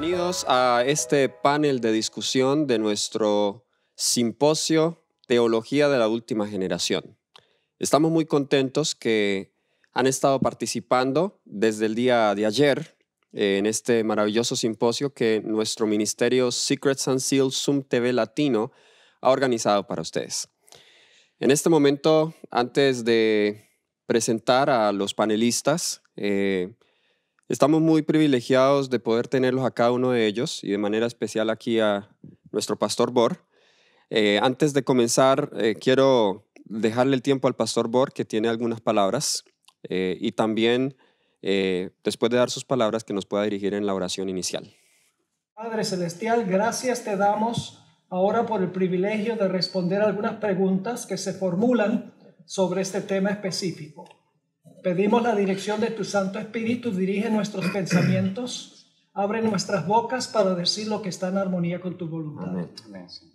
Bienvenidos a este panel de discusión de nuestro simposio Teología de la Última Generación. Estamos muy contentos que han estado participando desde el día de ayer eh, en este maravilloso simposio que nuestro ministerio Secrets and Seals Zoom TV Latino ha organizado para ustedes. En este momento, antes de presentar a los panelistas, eh, Estamos muy privilegiados de poder tenerlos a cada uno de ellos y de manera especial aquí a nuestro pastor Bor. Eh, antes de comenzar, eh, quiero dejarle el tiempo al pastor Bor que tiene algunas palabras eh, y también después de dar sus palabras que nos pueda dirigir en la oración inicial. Padre Celestial, gracias te damos ahora por el privilegio de responder algunas preguntas que se formulan sobre este tema específico. Pedimos la dirección de tu Santo Espíritu, dirige nuestros pensamientos, abre nuestras bocas para decir lo que está en armonía con tu voluntad.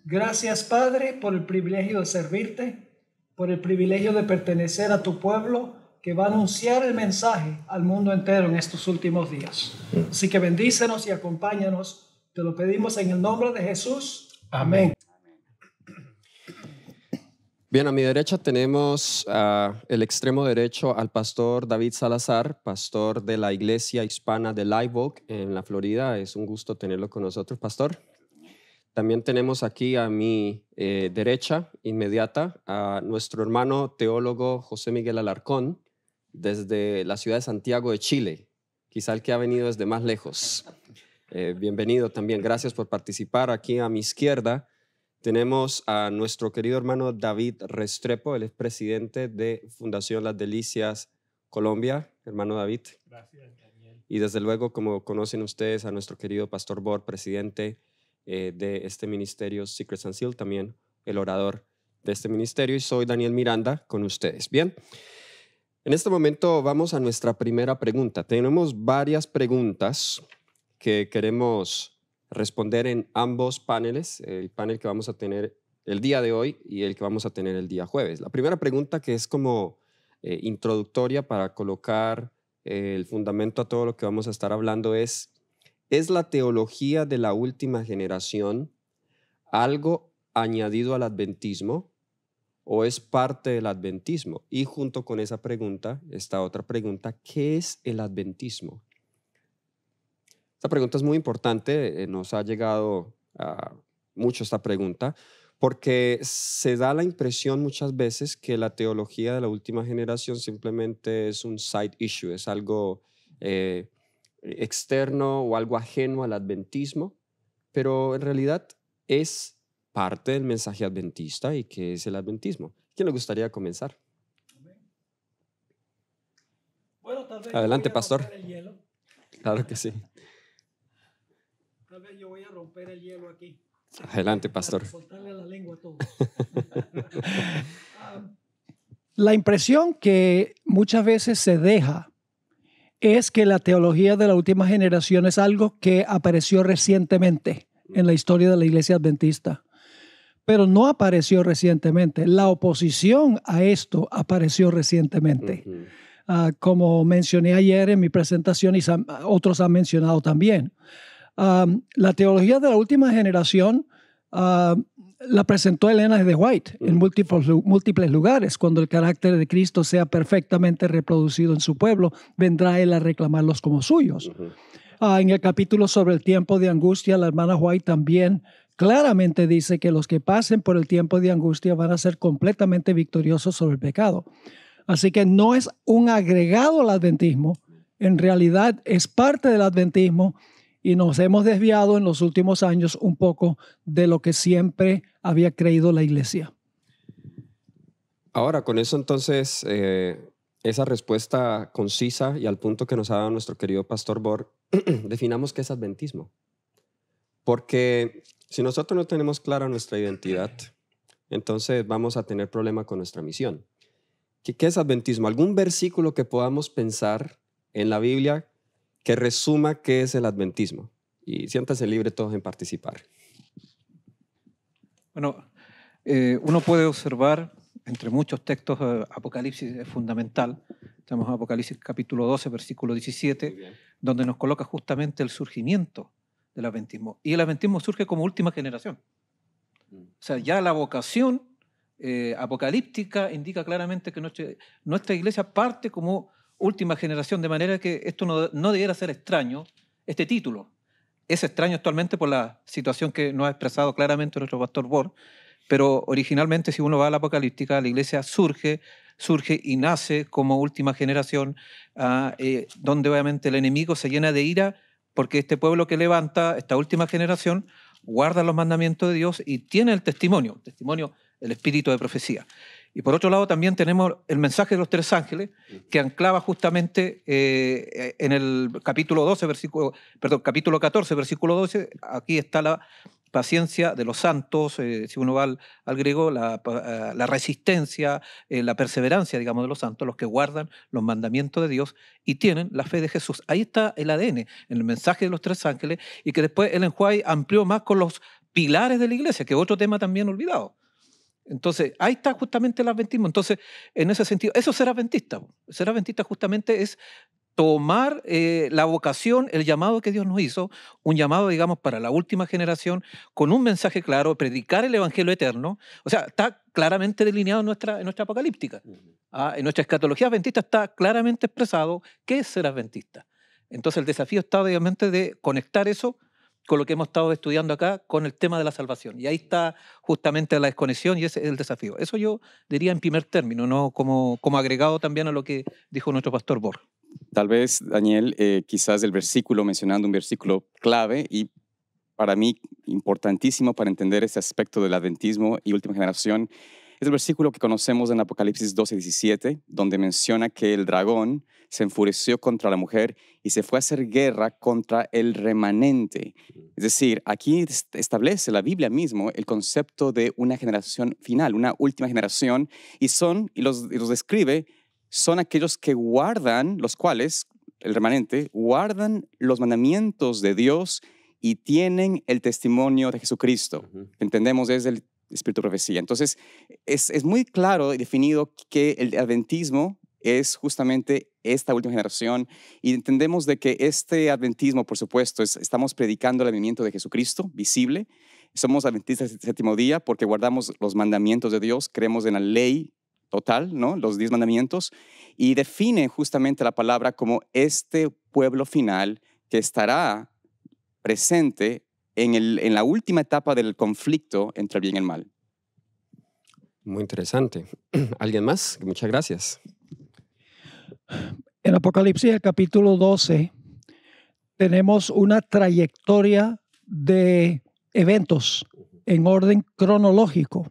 Gracias, Padre, por el privilegio de servirte, por el privilegio de pertenecer a tu pueblo que va a anunciar el mensaje al mundo entero en estos últimos días. Así que bendícenos y acompáñanos. Te lo pedimos en el nombre de Jesús. Amén. Bien, a mi derecha tenemos ah, el extremo derecho al pastor David Salazar, pastor de la iglesia hispana de Live Oak en la Florida. Es un gusto tenerlo con nosotros, pastor. También tenemos aquí a mi eh, derecha inmediata a nuestro hermano teólogo José Miguel Alarcón desde la ciudad de Santiago de Chile, quizá el que ha venido desde más lejos. Eh, bienvenido también, gracias por participar. Aquí a mi izquierda tenemos a nuestro querido hermano David Restrepo, el es presidente de Fundación Las Delicias Colombia. Hermano David. Gracias, Daniel. Y desde luego, como conocen ustedes, a nuestro querido Pastor Bor, presidente eh, de este ministerio, Secrets and Seal, también el orador de este ministerio. Y soy Daniel Miranda con ustedes. Bien. En este momento vamos a nuestra primera pregunta. Tenemos varias preguntas que queremos responder en ambos paneles, el panel que vamos a tener el día de hoy y el que vamos a tener el día jueves. La primera pregunta que es como eh, introductoria para colocar eh, el fundamento a todo lo que vamos a estar hablando es, ¿es la teología de la última generación algo añadido al adventismo o es parte del adventismo? Y junto con esa pregunta, está otra pregunta, ¿qué es el adventismo? Esta pregunta es muy importante, eh, nos ha llegado mucho esta pregunta, porque se da la impresión muchas veces que la teología de la última generación simplemente es un side issue, es algo eh, externo o algo ajeno al adventismo, pero en realidad es parte del mensaje adventista y que es el adventismo. ¿Quién le gustaría comenzar? Adelante, pastor. Claro que sí yo voy a romper el hielo aquí. Adelante, pastor. la lengua la impresión que muchas veces se deja es que la teología de la última generación es algo que apareció recientemente en la historia de la iglesia adventista, pero no apareció recientemente. La oposición a esto apareció recientemente. Ah, como mencioné ayer en mi presentación y otros han mencionado también. Um, la teología de la última generación um, la presentó Elena de White en mm. múltiples, múltiples lugares. Cuando el carácter de Cristo sea perfectamente reproducido en su pueblo, vendrá él a reclamarlos como suyos. Ah, en el capítulo sobre el tiempo de angustia, la hermana White también claramente dice que los que pasen por el tiempo de angustia van a ser completamente victoriosos sobre el pecado. Así que no es un agregado al adventismo, en realidad es parte del adventismo y nos hemos desviado en los últimos años un poco de lo que siempre había creído la iglesia. Ahora, con eso entonces, eh, esa respuesta concisa y al punto que nos ha dado nuestro querido pastor Borg, definamos qué es adventismo. Porque si nosotros no tenemos clara nuestra identidad, entonces vamos a tener problema con nuestra misión. qué es adventismo? ¿Algún versículo que podamos pensar en la Biblia que resuma qué es el adventismo. Y siéntase libres todos en participar. Bueno, eh, uno puede observar entre muchos textos, eh, Apocalipsis es fundamental. Estamos en Apocalipsis capítulo 12, versículo 17, donde nos coloca justamente el surgimiento del adventismo. Y el adventismo surge como última generación. Mm. O sea, ya la vocación eh, apocalíptica indica claramente que nuestra iglesia parte como última generación, de manera que esto no, no debiera ser extraño, este título. Es extraño actualmente por la situación que nos ha expresado claramente nuestro pastor Bor, pero originalmente si uno va a la apocalíptica, la iglesia surge, surge y nace como última generación, a ah, eh, donde obviamente el enemigo se llena de ira porque este pueblo que levanta, esta última generación, guarda los mandamientos de Dios y tiene el testimonio, testimonio, el espíritu de profecía. Y por otro lado también tenemos el mensaje de los tres ángeles, que anclaba justamente eh, en el capítulo, 12, versículo, perdón, capítulo 14, versículo 12, aquí está la paciencia de los santos, eh, si uno va al, griego, la, eh, resistencia, la perseverancia, digamos, de los santos, los que guardan los mandamientos de Dios y tienen la fe de Jesús. Ahí está el ADN, en el mensaje de los tres ángeles, y que después Ellen White amplió más con los pilares de la iglesia, que es otro tema también olvidado entonces, ahí está justamente el adventismo. Entonces, en ese sentido, eso será ser adventista. Ser adventista justamente es tomar eh, la vocación, el llamado que Dios nos hizo, un llamado, digamos, para la última generación, con un mensaje claro, predicar el Evangelio eterno. O sea, está claramente delineado en nuestra, en nuestra apocalíptica. Ah, en nuestra escatología adventista está claramente expresado qué es ser adventista. Entonces, el desafío está, obviamente, de conectar eso con lo que hemos estado estudiando acá, con el tema de la salvación. Y ahí está justamente la desconexión y ese es el desafío. Eso yo diría en primer término, ¿no? como, como agregado también a lo que dijo nuestro pastor Bor. Tal vez, Daniel, eh, quizás el versículo, mencionando un versículo clave y para mí importantísimo para entender ese aspecto del adventismo y última generación, es el versículo que conocemos en Apocalipsis 12, 17, donde menciona que el dragón se enfureció contra la mujer y se fue a hacer guerra contra el remanente. Es decir, aquí establece la Biblia mismo el concepto de una generación final, una última generación, y son, y los, describe, son aquellos que guardan, los cuales, el remanente, guardan los mandamientos de Dios y tienen el testimonio de Jesucristo. Entendemos es el espíritu profecía. Entonces, es, muy claro y definido que el adventismo es justamente esta última generación y entendemos de que este adventismo, por supuesto, estamos predicando el avivamiento de Jesucristo, visible. Somos adventistas del séptimo día porque guardamos los mandamientos de Dios, creemos en la ley total, ¿no? Los diez mandamientos y define justamente la palabra como este pueblo final que estará presente en, la última etapa del conflicto entre bien y el mal. Muy interesante. ¿Alguien más? Muchas gracias. En Apocalipsis, capítulo 12, tenemos una trayectoria de eventos en orden cronológico.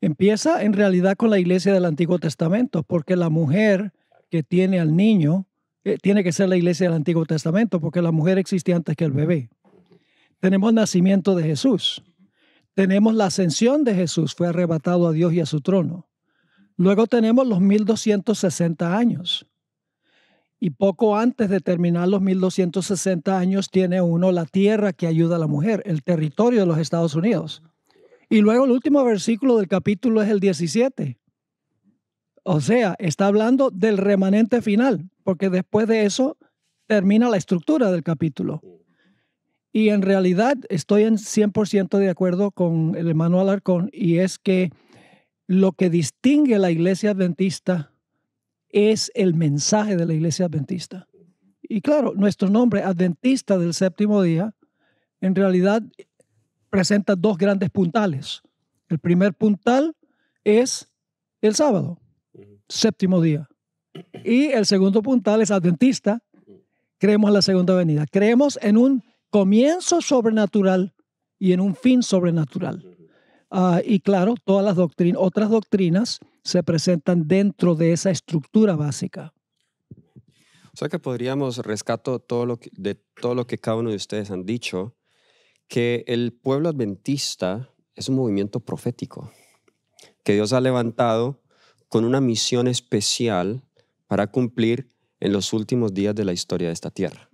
Empieza en realidad con la iglesia del Antiguo Testamento, porque la mujer que tiene al niño eh, tiene que ser la iglesia del Antiguo Testamento, porque la mujer existía antes que el bebé. Tenemos nacimiento de Jesús. Tenemos la ascensión de Jesús, fue arrebatado a Dios y a su trono. Luego tenemos los 1260 años. Y poco antes de terminar los 1260 años tiene uno la tierra que ayuda a la mujer, el territorio de los Estados Unidos. Y luego el último versículo del capítulo es el 17. O sea, está hablando del remanente final, porque después de eso termina la estructura del capítulo. Y en realidad estoy en 100% de acuerdo con el hermano Alarcón y es que lo que distingue a la iglesia adventista es el mensaje de la iglesia adventista. Y claro, nuestro nombre, adventista del séptimo día, en realidad presenta dos grandes puntales. El primer puntal es el sábado, séptimo día. Y el segundo puntal es adventista. Creemos en la segunda venida. Creemos en un comienzo sobrenatural y en un fin sobrenatural. Ah, y claro, todas las doctrinas, otras doctrinas se presentan dentro de esa estructura básica. O sea que podríamos rescato todo lo de todo lo que cada uno de ustedes han dicho, que el pueblo adventista es un movimiento profético que Dios ha levantado con una misión especial para cumplir en los últimos días de la historia de esta tierra.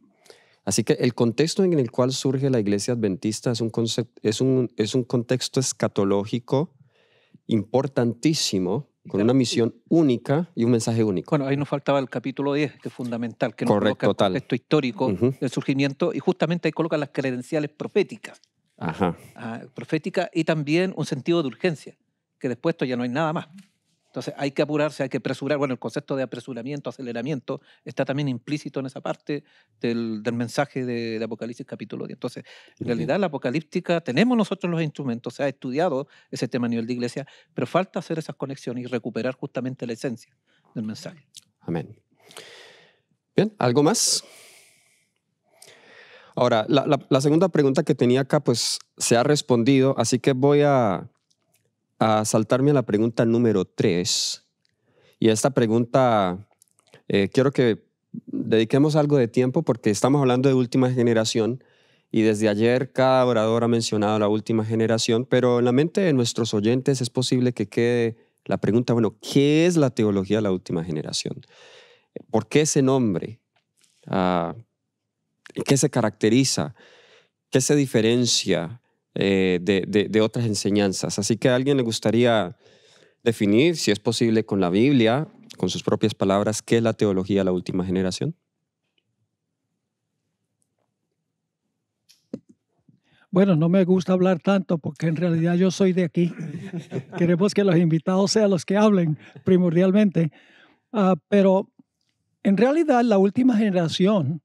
Así que el contexto en el cual surge la iglesia adventista es un, es es un contexto escatológico importantísimo, con una misión única y un mensaje único. Bueno, ahí nos faltaba el capítulo 10, que es fundamental, que nos Correcto, el contexto histórico del surgimiento, y justamente ahí coloca las credenciales proféticas. Ajá. Ah, profética y también un sentido de urgencia, que después esto ya no hay nada más. Entonces hay que apurarse, hay que apresurar. Bueno, el concepto de apresuramiento, aceleramiento, está también implícito en esa parte del, del mensaje de, Apocalipsis capítulo 10. Entonces, en realidad la apocalíptica, tenemos nosotros los instrumentos, se ha estudiado ese tema a nivel de iglesia, pero falta hacer esas conexiones y recuperar justamente la esencia del mensaje. Amén. Bien, ¿algo más? Ahora, la segunda pregunta que tenía acá, pues se ha respondido, así que voy a a saltarme a la pregunta número tres. Y a esta pregunta eh, quiero que dediquemos algo de tiempo porque estamos hablando de última generación y desde ayer cada orador ha mencionado la última generación, pero en la mente de nuestros oyentes es posible que quede la pregunta, bueno, ¿qué es la teología de la última generación? ¿Por qué ese nombre? Ah, ¿Qué se caracteriza? ¿Qué se diferencia? Eh, de, otras enseñanzas. Así que a alguien le gustaría definir, si es posible, con la Biblia, con sus propias palabras, qué es la teología de la última generación. Bueno, no me gusta hablar tanto porque en realidad yo soy de aquí. Queremos que los invitados sean los que hablen primordialmente. Ah, pero en realidad la última generación,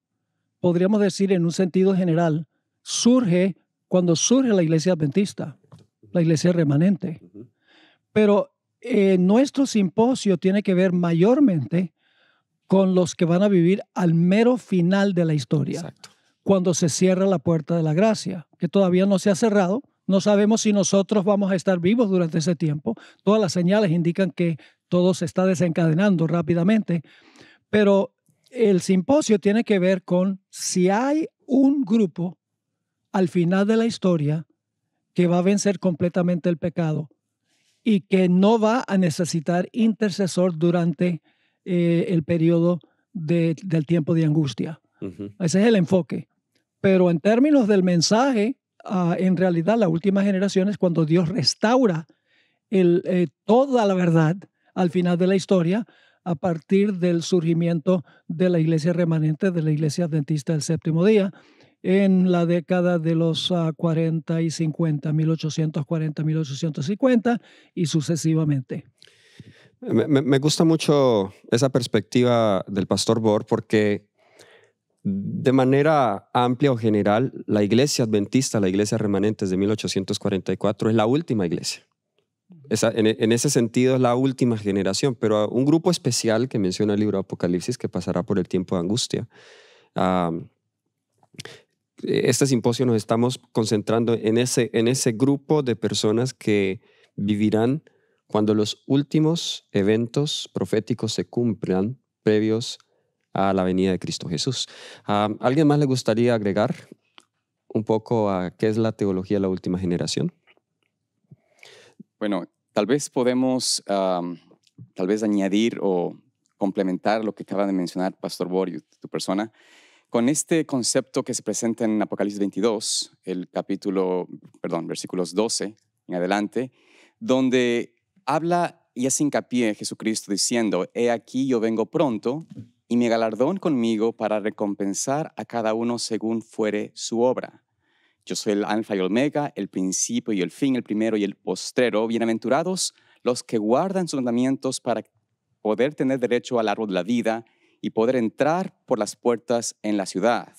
podríamos decir en un sentido general, surge cuando surge la iglesia adventista, la iglesia remanente. Pero eh, nuestro simposio tiene que ver mayormente con los que van a vivir al mero final de la historia, cuando se cierra la puerta de la gracia, que todavía no se ha cerrado. No sabemos si nosotros vamos a estar vivos durante ese tiempo. Todas las señales indican que todo se está desencadenando rápidamente. Pero el simposio tiene que ver con si hay un grupo al final de la historia que va a vencer completamente el pecado y que no va a necesitar intercesor durante eh, el periodo del tiempo de angustia. Ese es el enfoque. Pero en términos del mensaje, ah, en realidad la última generación es cuando Dios restaura eh, toda la verdad al final de la historia a partir del surgimiento de la iglesia remanente, de la iglesia adventista del séptimo día, en la década de los 40 ah, y 50, 1840, 1850 y sucesivamente. Me, gusta mucho esa perspectiva del pastor Bohr porque de manera amplia o general, la iglesia adventista, la iglesia remanente de 1844 es la última iglesia. en, ese sentido es la última generación, pero un grupo especial que menciona el libro Apocalipsis que pasará por el tiempo de angustia. Ah, este simposio nos estamos concentrando en ese, grupo de personas que vivirán cuando los últimos eventos proféticos se cumplan previos a la venida de Cristo Jesús. ¿Alguien más le gustaría agregar un poco a qué es la teología de la última generación? Bueno, tal vez podemos tal vez añadir o complementar lo que acaba de mencionar Pastor Borio, tu persona. Con este concepto que se presenta en Apocalipsis 22, el capítulo, perdón, versículos 12 en adelante, donde habla y hace hincapié Jesucristo diciendo, He aquí yo vengo pronto y me galardón conmigo para recompensar a cada uno según fuere su obra. Yo soy el alfa y omega, el principio y el fin, el primero y el postrero. Bienaventurados los que guardan sus mandamientos para poder tener derecho al largo de la vida y poder entrar por las puertas en la ciudad.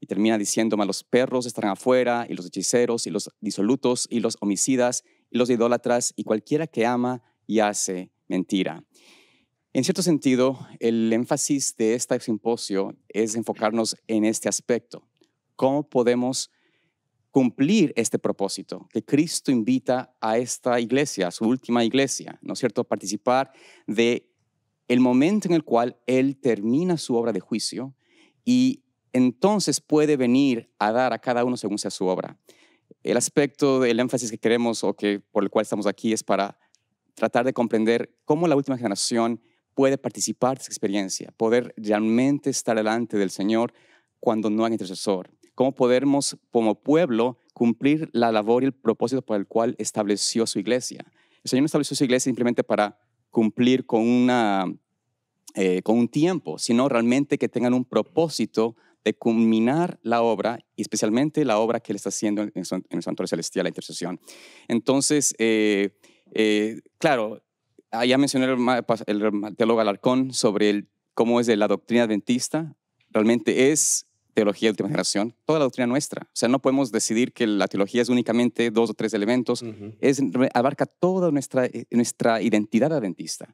Y termina diciéndome, los perros estarán afuera, y los hechiceros, y los disolutos, y los homicidas, y los idólatras, y cualquiera que ama y hace mentira. En cierto sentido, el énfasis de este simposio es enfocarnos en este aspecto. ¿Cómo podemos cumplir este propósito que Cristo invita a esta iglesia, a su última iglesia, ¿no es cierto? Participar de el momento en el cual Él termina su obra de juicio y entonces puede venir a dar a cada uno según sea su obra. El aspecto el énfasis que queremos o que por el cual estamos aquí es para tratar de comprender cómo la última generación puede participar de esa experiencia, poder realmente estar delante del Señor cuando no hay intercesor, cómo podemos como pueblo cumplir la labor y el propósito por el cual estableció su iglesia. El Señor no estableció su iglesia simplemente para cumplir con, una, eh, con un tiempo, sino realmente que tengan un propósito de culminar la obra, y especialmente la obra que él está haciendo en, el santuario celestial, la intercesión. Entonces, eh, eh, claro, ya mencioné el, el teólogo Alarcón sobre cómo es de la doctrina adventista. Realmente es teología de última generación, toda la doctrina nuestra. O sea, no podemos decidir que la teología es únicamente dos o tres elementos, es, abarca toda nuestra, eh, nuestra identidad adventista.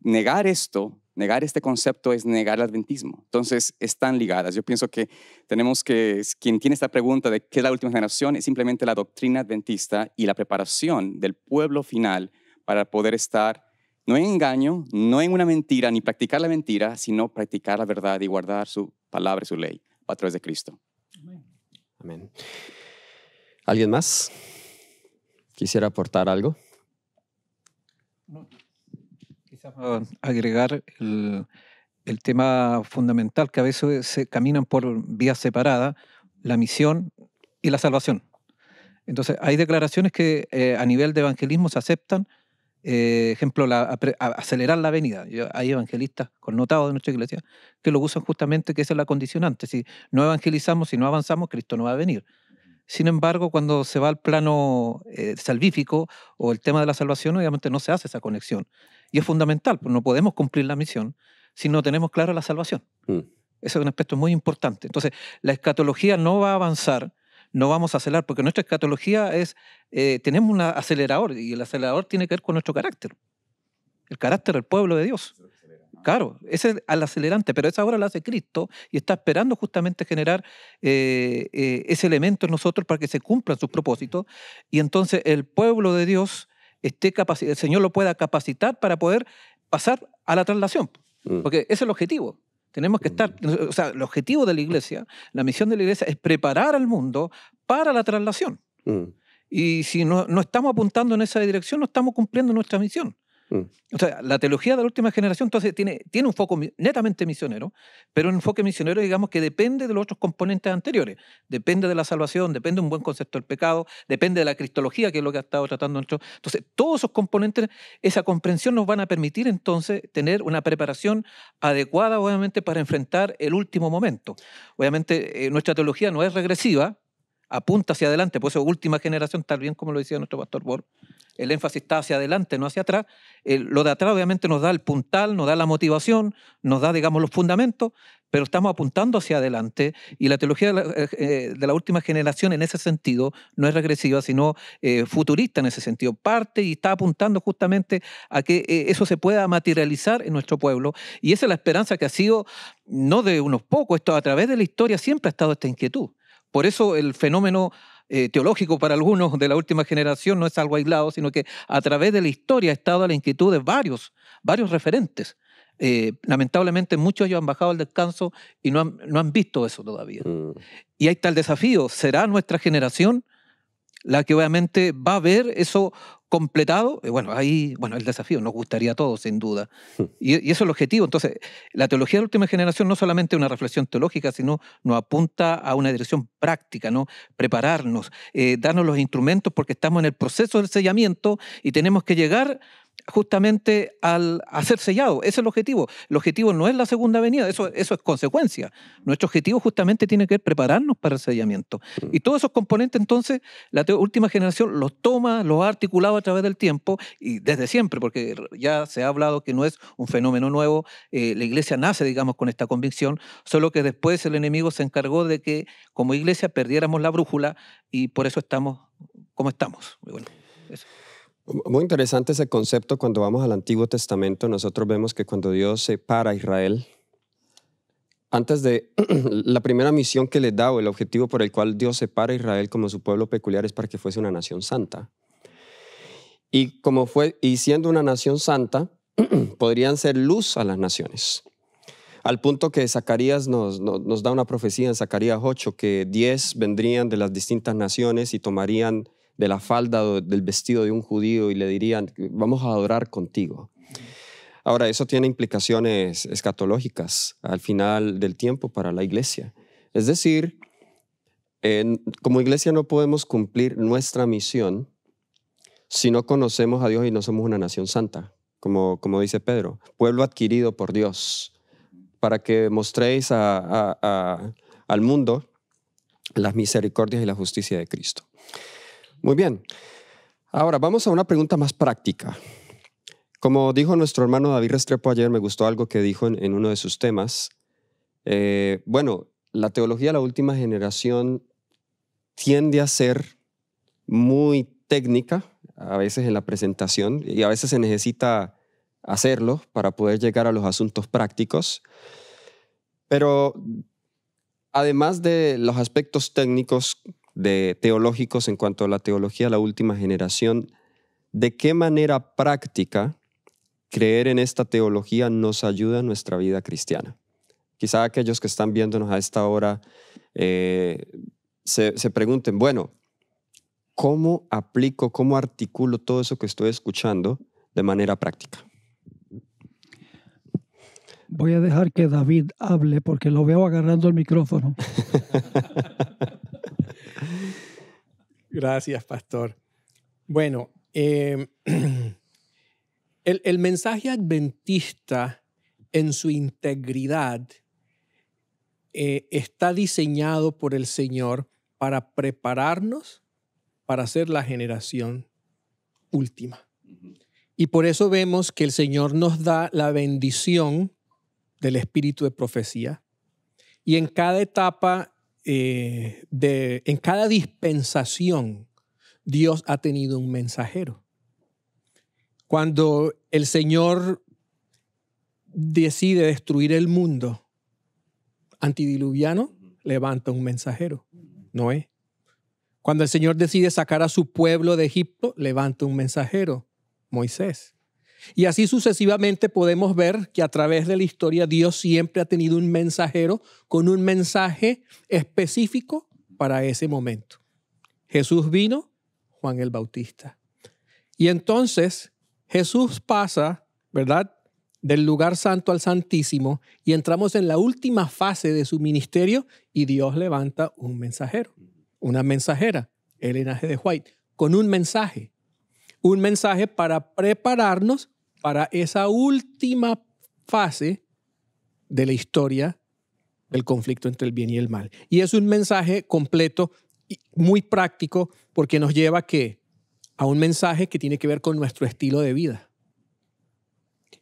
Negar esto, negar este concepto es negar el adventismo. Entonces, están ligadas. Yo pienso que tenemos que, quien tiene esta pregunta de qué es la última generación, es simplemente la doctrina adventista y la preparación del pueblo final para poder estar no en engaño, no en una mentira, ni practicar la mentira, sino practicar la verdad y guardar su palabra y su ley a través de Cristo. Amén. ¿Alguien más? ¿Quisiera aportar algo? Quizás agregar el, tema fundamental que a veces se caminan por vías separadas, la misión y la salvación. Entonces, hay declaraciones que eh, a nivel de evangelismo se aceptan, eh, ejemplo, la, acelerar la venida. hay evangelistas connotados de nuestra iglesia que lo usan justamente que esa es la condicionante. Si no evangelizamos, si no avanzamos, Cristo no va a venir. Sin embargo, cuando se va al plano eh, salvífico o el tema de la salvación, obviamente no se hace esa conexión. Y es fundamental, porque no podemos cumplir la misión si no tenemos clara la salvación. Mm. Ese es un aspecto muy importante. Entonces, la escatología no va a avanzar no vamos a acelerar, porque nuestra escatología es, eh, tenemos un acelerador y el acelerador tiene que ver con nuestro carácter, el carácter del pueblo de Dios. Claro, ese es el acelerante, pero esa obra la hace Cristo y está esperando justamente generar eh, eh, ese elemento en nosotros para que se cumplan sus propósitos y entonces el pueblo de Dios esté el Señor lo pueda capacitar para poder pasar a la traslación, mm. porque es el objetivo. Tenemos que estar, o sea, el objetivo de la iglesia, la misión de la iglesia es preparar al mundo para la traslación. Mm. Y si no, no, estamos apuntando en esa dirección, no estamos cumpliendo nuestra misión. Mm. O sea, la teología de la última generación entonces tiene, tiene un foco netamente misionero, pero un enfoque misionero, digamos, que depende de los otros componentes anteriores. Depende de la salvación, depende de un buen concepto del pecado, depende de la cristología, que es lo que ha estado tratando nuestro. Entonces, todos esos componentes, esa comprensión nos van a permitir entonces tener una preparación adecuada, obviamente, para enfrentar el último momento. Obviamente, eh, nuestra teología no es regresiva, apunta hacia adelante, por eso última generación, tal bien como lo decía nuestro pastor Bor, el énfasis está hacia adelante, no hacia atrás. lo de atrás obviamente nos da el puntal, nos da la motivación, nos da, digamos, los fundamentos, pero estamos apuntando hacia adelante y la teología de la, eh, eh, última generación en ese sentido no es regresiva, sino eh, futurista en ese sentido. Parte y está apuntando justamente a que eso se pueda materializar en nuestro pueblo y esa es la esperanza que ha sido, no de unos pocos, esto a través de la historia siempre ha estado esta inquietud. Por eso el fenómeno eh, teológico para algunos de la última generación no es algo aislado, sino que a través de la historia ha estado a la inquietud de varios, varios referentes. Eh, lamentablemente muchos ya han bajado al descanso y no han, visto eso todavía. Mm. Y ahí está el desafío. ¿Será nuestra generación la que obviamente va a ver eso completado, eh, bueno, ahí, bueno, el desafío nos gustaría a todos, sin duda. Hmm. Y, y, eso es el objetivo. Entonces, la teología de la última generación no solamente es una reflexión teológica, sino nos apunta a una dirección práctica, ¿no? Prepararnos, eh, darnos los instrumentos porque estamos en el proceso del sellamiento y tenemos que llegar justamente al hacer sellado. Ese es el objetivo. El objetivo no es la segunda venida, eso, eso es consecuencia. Nuestro objetivo justamente tiene que ser prepararnos para el sellamiento. Mm. Y todos esos componentes, entonces, la última generación los toma, los ha articulado a través del tiempo y desde siempre, porque ya se ha hablado que no es un fenómeno nuevo. Eh, la iglesia nace, digamos, con esta convicción, solo que después el enemigo se encargó de que como iglesia perdiéramos la brújula y por eso estamos como estamos. Muy bueno, eso. Muy interesante ese concepto. Cuando vamos al Antiguo Testamento, nosotros vemos que cuando Dios separa a Israel, antes de la primera misión que le da o el objetivo por el cual Dios separa a Israel como su pueblo peculiar es para que fuese una nación santa. Y como fue y siendo una nación santa, podrían ser luz a las naciones. Al punto que Zacarías nos, nos da una profecía en Zacarías 8, que 10 vendrían de las distintas naciones y tomarían de la falda del vestido de un judío y le dirían, vamos a adorar contigo. Ahora, eso tiene implicaciones escatológicas al final del tiempo para la iglesia. Es decir, como iglesia no podemos cumplir nuestra misión si no conocemos a Dios y no somos una nación santa, como, como dice Pedro, pueblo adquirido por Dios, para que mostréis al mundo las misericordias y la justicia de Cristo. Muy bien. Ahora vamos a una pregunta más práctica. Como dijo nuestro hermano David Restrepo ayer, me gustó algo que dijo en, uno de sus temas. Eh, bueno, la teología de la última generación tiende a ser muy técnica, a veces en la presentación, y a veces se necesita hacerlo para poder llegar a los asuntos prácticos. Pero además de los aspectos técnicos de teológicos en cuanto a la teología la última generación, de qué manera práctica creer en esta teología nos ayuda en nuestra vida cristiana. Quizá aquellos que están viéndonos a esta hora eh, se, se pregunten, bueno, ¿cómo aplico, cómo articulo todo eso que estoy escuchando de manera práctica? Voy a dejar que David hable porque lo veo agarrando el micrófono. Gracias, pastor. Bueno, em, el, mensaje adventista en su integridad eh, está diseñado por el Señor para prepararnos para ser la generación última. Y por eso vemos que el Señor nos da la bendición del espíritu de profecía. Y en cada etapa eh, en cada dispensación, Dios ha tenido un mensajero. Cuando el Señor decide destruir el mundo antidiluviano, levanta un mensajero, Noé. Cuando el Señor decide sacar a su pueblo de Egipto, levanta un mensajero, Moisés. Y así sucesivamente podemos ver que a través de la historia Dios siempre ha tenido un mensajero con un mensaje específico para ese momento. Jesús vino, Juan el Bautista. Y entonces Jesús pasa, ¿verdad? Del lugar santo al santísimo y entramos en la última fase de su ministerio y Dios levanta un mensajero, una mensajera, el G. de White, con un mensaje un mensaje para prepararnos para esa última fase de la historia del conflicto entre el bien y el mal. Y es un mensaje completo y muy práctico porque nos lleva a A un mensaje que tiene que ver con nuestro estilo de vida.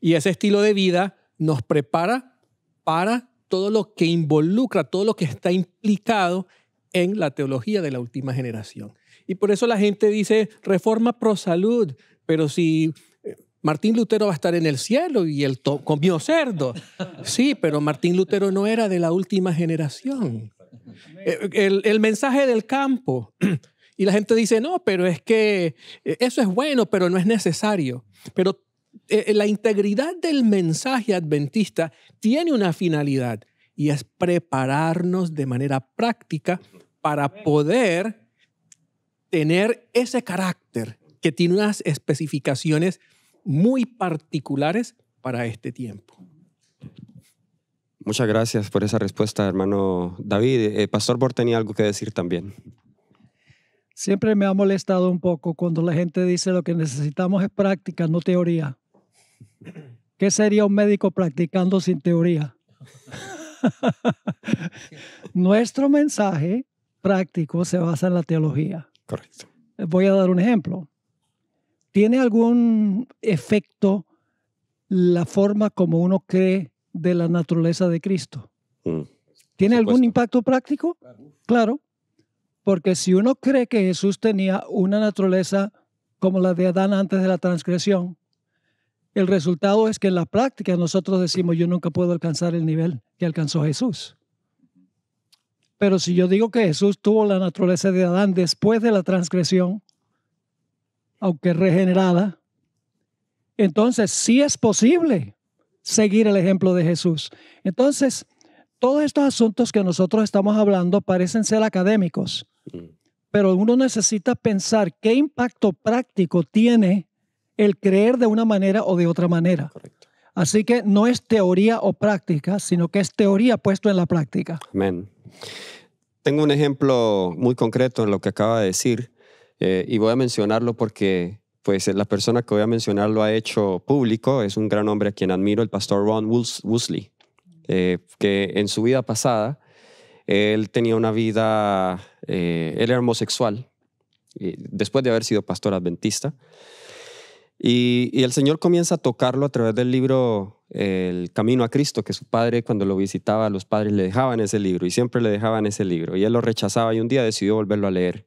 Y ese estilo de vida nos prepara para todo lo que involucra, todo lo que está implicado en la teología de la última generación. Y por eso la gente dice reforma pro salud, pero si eh, Martín Lutero va a estar en el cielo y él comió cerdo. Sí, pero Martín Lutero no era de la última generación. Eh, el, el, mensaje del campo. Y la gente dice, no, pero es que eh, eso es bueno, pero no es necesario. Pero la integridad del mensaje adventista tiene una finalidad y es prepararnos de manera práctica para poder tener ese carácter que tiene unas especificaciones muy particulares para este tiempo. Muchas gracias por esa respuesta, hermano David. Eh, Pastor Bor tenía algo que decir también. Siempre me ha molestado un poco cuando la gente dice lo que necesitamos es práctica, no teoría. ¿Qué sería un médico practicando sin teoría? Nuestro mensaje práctico se basa en la teología. Voy a dar un ejemplo. ¿Tiene algún efecto la forma como uno cree de la naturaleza de Cristo? Mm, ¿Tiene algún impacto práctico? Claro, porque si uno cree que Jesús tenía una naturaleza como la de Adán antes de la transgresión, el resultado es que en la práctica nosotros decimos yo nunca puedo alcanzar el nivel que alcanzó Jesús. Pero si yo digo que Jesús tuvo la naturaleza de Adán después de la transgresión, aunque regenerada, entonces sí es posible seguir el ejemplo de Jesús. Entonces, todos estos asuntos que nosotros estamos hablando parecen ser académicos, mm. pero uno necesita pensar qué impacto práctico tiene el creer de una manera o de otra manera. Así que no es teoría o práctica, sino que es teoría puesto en la práctica. Amén. Tengo un ejemplo muy concreto en lo que acaba de decir eh, y voy a mencionarlo porque pues la persona que voy a mencionar lo ha hecho público, es un gran hombre a quien admiro, el pastor Ron Woosley, eh, que en su vida pasada, él tenía una vida, eh, él era homosexual, después de haber sido pastor adventista, y, y, el Señor comienza a tocarlo a través del libro el Camino a Cristo, que su padre cuando lo visitaba, los padres le dejaban ese libro y siempre le dejaban ese libro y él lo rechazaba y un día decidió volverlo a leer.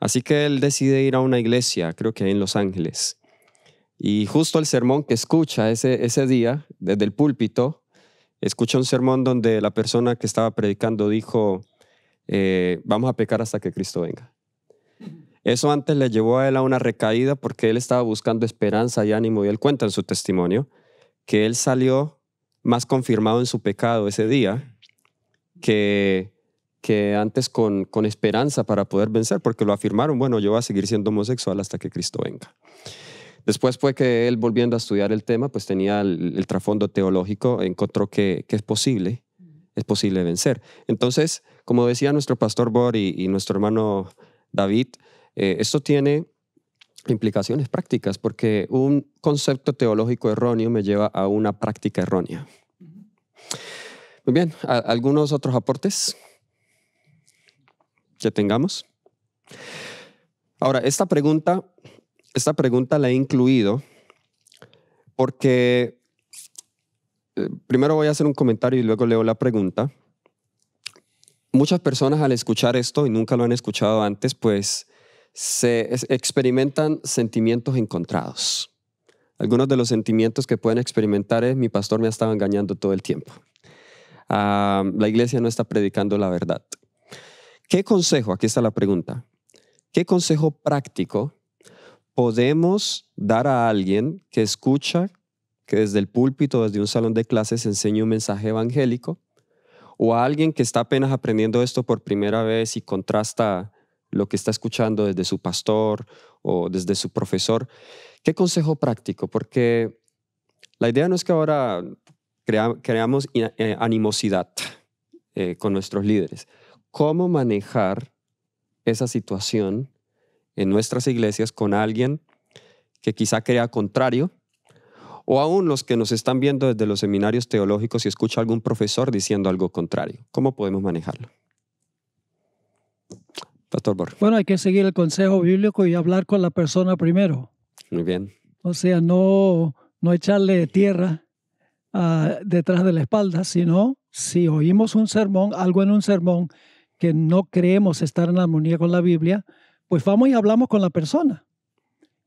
Así que él decide ir a una iglesia, creo que en Los Ángeles. Y justo el sermón que escucha ese, ese día, desde el púlpito, escucha un sermón donde la persona que estaba predicando dijo, eh, vamos a pecar hasta que Cristo venga. Eso antes le llevó a él a una recaída porque él estaba buscando esperanza y ánimo y él cuenta en su testimonio que él salió más confirmado en su pecado ese día que, que antes con, con esperanza para poder vencer, porque lo afirmaron, bueno, yo voy a seguir siendo homosexual hasta que Cristo venga. Después fue que él, volviendo a estudiar el tema, pues tenía el, trafondo trasfondo teológico, encontró que, es posible, es posible vencer. Entonces, como decía nuestro pastor Bor y, nuestro hermano David, eh, esto tiene implicaciones prácticas, porque un concepto teológico erróneo me lleva a una práctica errónea. Muy bien, ¿algunos otros aportes que tengamos? Ahora, esta pregunta, esta pregunta la he incluido porque eh, primero voy a hacer un comentario y luego leo la pregunta. Muchas personas al escuchar esto y nunca lo han escuchado antes, pues se experimentan sentimientos encontrados. Algunos de los sentimientos que pueden experimentar es mi pastor me ha estado engañando todo el tiempo. Ah, la iglesia no está predicando la verdad. ¿Qué consejo, aquí está la pregunta, qué consejo práctico podemos dar a alguien que escucha que desde el púlpito, desde un salón de clases, enseñe un mensaje evangélico, o a alguien que está apenas aprendiendo esto por primera vez y contrasta lo que está escuchando desde su pastor o desde su profesor. ¿Qué consejo práctico? Porque la idea no es que ahora creamos eh, animosidad eh, con nuestros líderes. ¿Cómo manejar esa situación en nuestras iglesias con alguien que quizá crea contrario? O aún los que nos están viendo desde los seminarios teológicos y escucha algún profesor diciendo algo contrario. ¿Cómo podemos manejarlo? Bueno, hay que seguir el consejo bíblico y hablar con la persona primero. Muy bien. O sea, no, no echarle tierra ah, detrás de la espalda, sino si oímos un sermón, algo en un sermón que no creemos estar en armonía con la Biblia, pues vamos y hablamos con la persona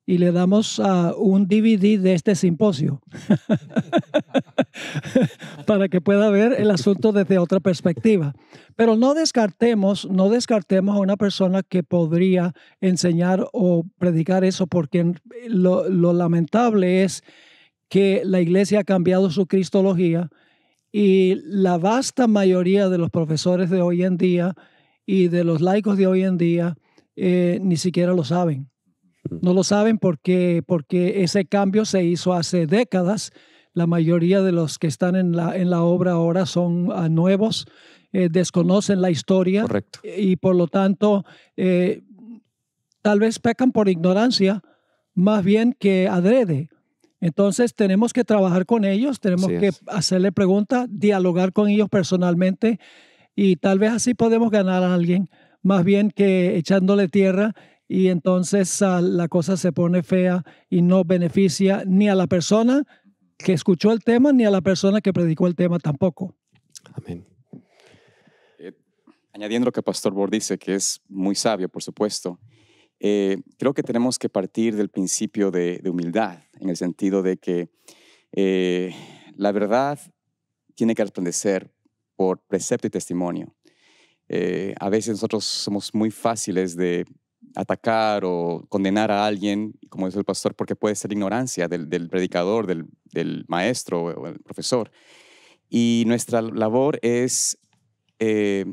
y le damos a ah, un DVD de este simposio para que pueda ver el asunto desde otra perspectiva. Pero no descartemos, no descartemos a una persona que podría enseñar o predicar eso, porque lo, lamentable es que la iglesia ha cambiado su cristología y la vasta mayoría de los profesores de hoy en día y de los laicos de hoy en día eh, ni siquiera lo saben. No lo saben porque, porque ese cambio se hizo hace décadas. La mayoría de los que están en la, en la obra ahora son ah, nuevos, eh, desconocen la historia Correcto. y por lo tanto eh, tal vez pecan por ignorancia más bien que adrede. Entonces tenemos que trabajar con ellos, tenemos que hacerle preguntas, dialogar con ellos personalmente y tal vez así podemos ganar a alguien, más bien que echándole tierra y entonces ah, la cosa se pone fea y no beneficia ni a la persona que escuchó el tema ni a la persona que predicó el tema tampoco. Amén. Eh, añadiendo lo que Pastor bord dice, que es muy sabio, por supuesto, eh, creo que tenemos que partir del principio de, humildad, en el sentido de que eh, la verdad tiene que resplandecer por precepto y testimonio. a veces nosotros somos muy fáciles de atacar o condenar a alguien, como dice el pastor, porque puede ser ignorancia del, predicador, del, maestro o del profesor. Y nuestra labor es eh,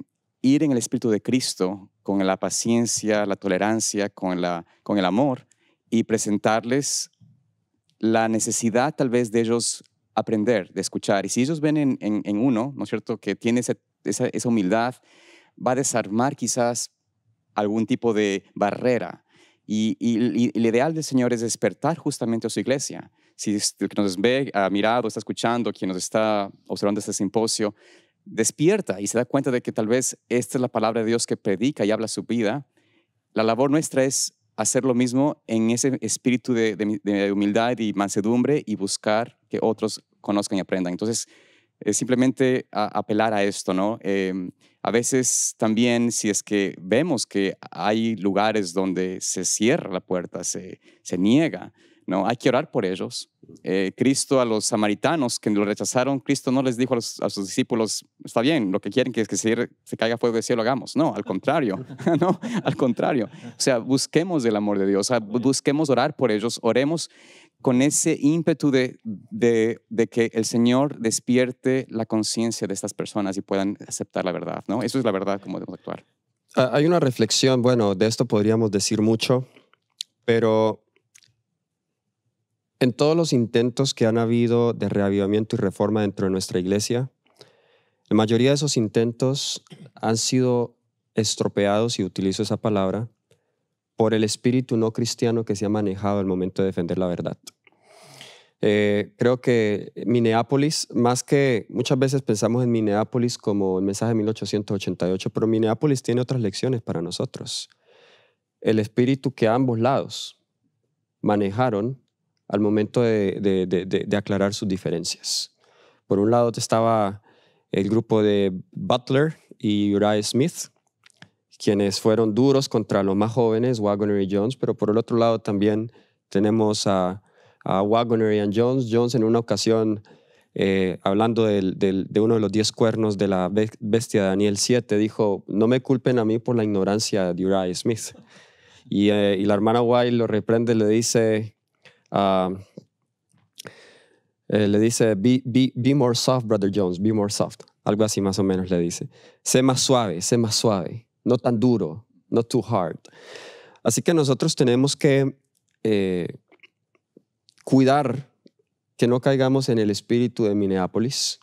ir en el Espíritu de Cristo con la paciencia, la tolerancia, con, la, con el amor y presentarles la necesidad tal vez de ellos aprender, de escuchar. Y si ellos ven en, uno, ¿no es cierto?, que tiene esa, esa humildad, va a desarmar quizás algún tipo de barrera. Y, el ideal del Señor es despertar justamente a su iglesia. Si el que nos ve, ha mirado, está escuchando, quien nos está observando este simposio, despierta y se da cuenta de que tal vez esta es la palabra de Dios que predica y habla su vida. La labor nuestra es hacer lo mismo en ese espíritu de humildad y mansedumbre y buscar que otros conozcan y aprendan. Entonces, es simplemente apelar a esto, ¿no? Em, a veces también si es que vemos que hay lugares donde se cierra la puerta, se, se niega, ¿no? Hay que orar por ellos. Eh, Cristo a los samaritanos que lo rechazaron, Cristo no les dijo a, sus discípulos, está bien, lo que quieren que es que se, se caiga fuego de cielo, hagamos. No, al contrario, no, al contrario. O sea, busquemos el amor de Dios, busquemos orar por ellos, oremos con ese ímpetu de, que el Señor despierte la conciencia de estas personas y puedan aceptar la verdad, ¿no? Eso es la verdad como debemos actuar. Ah, hay una reflexión, bueno, de esto podríamos decir mucho, pero en todos los intentos que han habido de reavivamiento y reforma dentro de nuestra iglesia, la mayoría de esos intentos han sido estropeados, y utilizo esa palabra, por el espíritu no cristiano que se ha manejado al momento de defender la verdad. Eh, creo que Minneapolis, más que muchas veces pensamos en Minneapolis como el mensaje de 1888, pero Minneapolis tiene otras lecciones para nosotros. El espíritu que ambos lados manejaron al momento de, de aclarar sus diferencias. Por un lado estaba el grupo de Butler y Uriah Smith, quienes fueron duros contra los más jóvenes, Wagoner y Jones, pero por el otro lado también tenemos a, a Wagoner y Jones. Jones en una ocasión, eh, hablando de uno de los diez cuernos de la bestia de Daniel 7, dijo, no me culpen a mí por la ignorancia de Uriah Smith. Y, eh, la hermana White lo reprende, le dice, ah, eh, le dice, be, be, more soft, brother Jones, be more soft. Algo así más o menos le dice. Sé más suave, sé más suave no tan duro, no too hard. Así que nosotros tenemos que eh, cuidar que no caigamos en el espíritu de Minneapolis.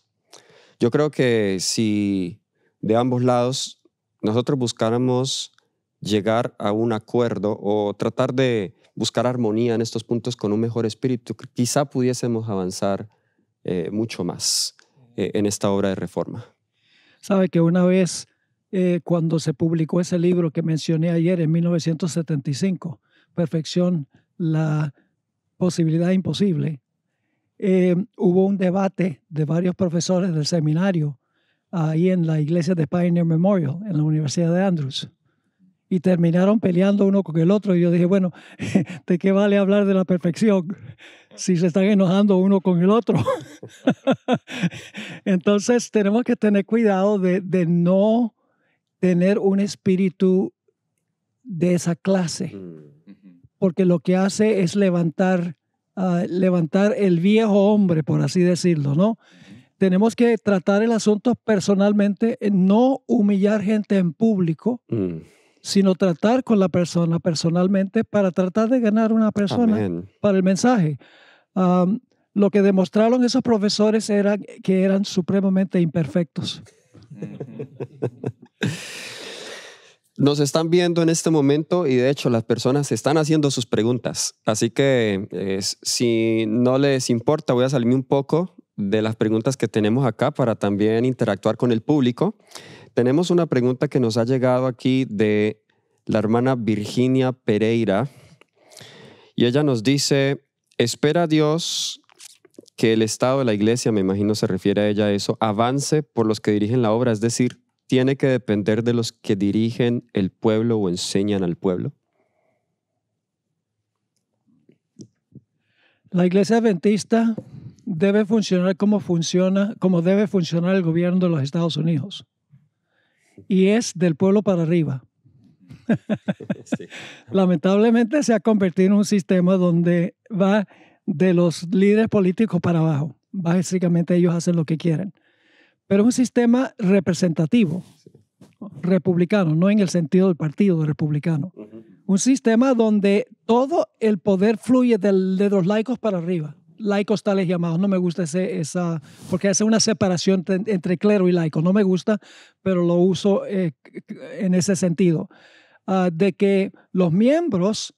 Yo creo que si de ambos lados nosotros buscáramos llegar a un acuerdo o tratar de buscar armonía en estos puntos con un mejor espíritu, quizá pudiésemos avanzar eh, mucho más eh, en esta obra de reforma. Sabe que una vez eh, cuando se publicó ese libro que mencioné ayer en 1975, Perfección, la posibilidad imposible, eh, hubo un debate de varios profesores del seminario ahí en la iglesia de Pioneer Memorial, en la Universidad de Andrews. Y terminaron peleando uno con el otro. Y yo dije, bueno, ¿de qué vale hablar de la perfección si se están enojando uno con el otro? Entonces tenemos que tener cuidado de, de no tener un espíritu de esa clase, mm. porque lo que hace es levantar, ah, levantar el viejo hombre, por así decirlo, ¿no? tenemos que tratar el asunto personalmente, no humillar gente en público, mm. sino tratar con la persona personalmente para tratar de ganar una persona para el mensaje. lo que demostraron esos profesores era que eran supremamente imperfectos. Nos están viendo en este momento y de hecho las personas están haciendo sus preguntas. Así que si no les importa, voy a salirme un poco de las preguntas que tenemos acá para también interactuar con el público. Tenemos una pregunta que nos ha llegado aquí de la hermana Virginia Pereira y ella nos dice, espera Dios que el estado de la iglesia, me imagino se refiere a ella a eso, avance por los que dirigen la obra, es decir, tiene que depender de los que dirigen el pueblo o enseñan al pueblo? La iglesia adventista debe funcionar como funciona, como debe funcionar el gobierno de los Estados Unidos. Y es del pueblo para arriba. Lamentablemente se ha convertido en un sistema donde va de los líderes políticos para abajo. Básicamente ellos hacen lo que quieren. Pero es un sistema representativo, republicano, no en el sentido del partido republicano. Un sistema donde todo el poder fluye de los laicos para arriba. Laicos tales llamados, no me gusta ese, esa, porque hace una separación entre clero y laico, no me gusta, pero lo uso eh, en ese sentido. Ah, de que los miembros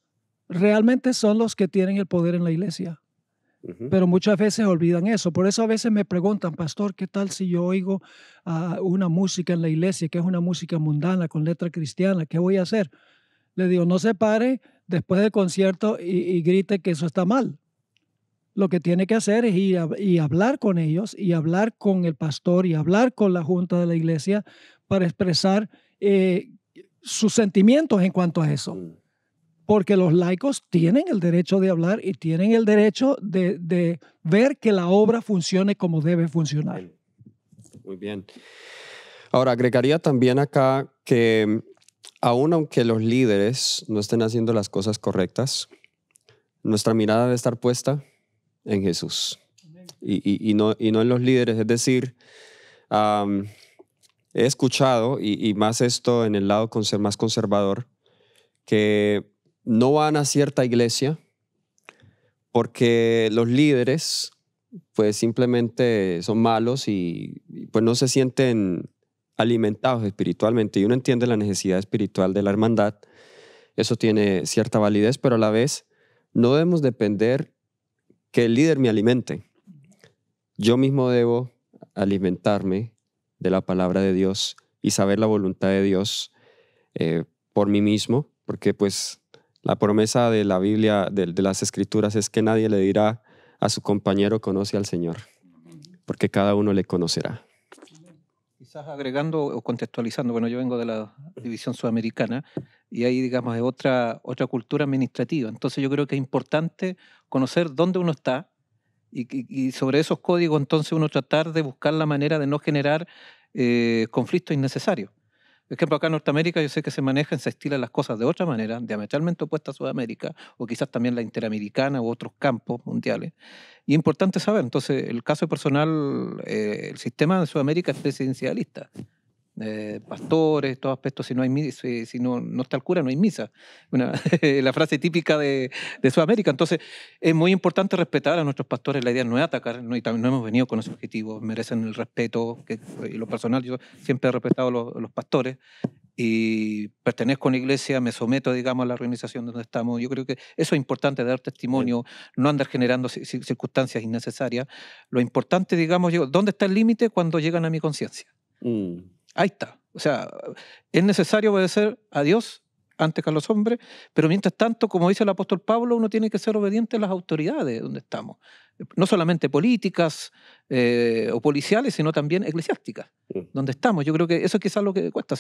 realmente son los que tienen el poder en la iglesia. Pero muchas veces olvidan eso. Por eso a veces me preguntan, pastor, ¿qué tal si yo oigo ah, una música en la iglesia que es una música mundana con letra cristiana? ¿Qué voy a hacer? Le digo, no se pare después del concierto y, grite que eso está mal. Lo que tiene que hacer es ir y hablar con ellos y hablar con el pastor y hablar con la junta de la iglesia para expresar eh, sus sentimientos en cuanto a eso. Mm porque los laicos tienen el derecho de hablar y tienen el derecho de, ver que la obra funcione como debe funcionar. Muy bien. Ahora, agregaría también acá que mm, aun aunque los líderes no estén haciendo las cosas correctas, nuestra mirada debe estar puesta en Jesús y, no, y no, en los líderes. Es decir, he escuchado, y, más esto en el lado más conservador, que no van a cierta iglesia porque los líderes pues simplemente son malos y pues no se sienten alimentados espiritualmente y uno entiende la necesidad espiritual de la hermandad, eso tiene cierta validez, pero a la vez no debemos depender que el líder me alimente. Yo mismo debo alimentarme de la palabra de Dios y saber la voluntad de Dios eh, por mí mismo, porque pues la promesa de la Biblia, de, las Escrituras, es que nadie le dirá a su compañero conoce al Señor, porque cada uno le conocerá. Quizás agregando o contextualizando, bueno, yo vengo de la división sudamericana y ahí, digamos, es otra, otra cultura administrativa. Entonces yo creo que es importante conocer dónde uno está y, sobre esos códigos entonces uno tratar de buscar la manera de no generar eh, conflictos innecesarios. Por ejemplo, acá en Norteamérica yo sé que se manejan, se estilan las cosas de otra manera, diametralmente opuesta a Sudamérica, o quizás también la interamericana u otros campos mundiales. Y es importante saber, entonces, el caso personal, eh, el sistema de Sudamérica es presidencialista. Eh, pastores, todos aspectos, si no hay si, no, no, está el cura, no hay misa. Una, la frase típica de, Sudamérica. Entonces, es muy importante respetar a nuestros pastores. La idea no es atacar, no, hemos venido con ese objetivo. Merecen el respeto, que, y lo personal, yo siempre he respetado a los, pastores y pertenezco a una iglesia, me someto, digamos, a la organización donde estamos. Yo creo que eso es importante, dar testimonio, no andar generando circunstancias innecesarias. Lo importante, digamos, ¿dónde está el límite cuando llegan a mi conciencia? Mm. Ahí está. O sea, es necesario obedecer a Dios antes que a los hombres, pero mientras tanto, como dice el apóstol Pablo, uno tiene que ser obediente a las autoridades donde estamos no solamente políticas eh, o policiales, sino también eclesiásticas, donde estamos. Yo creo que eso es lo que cuesta.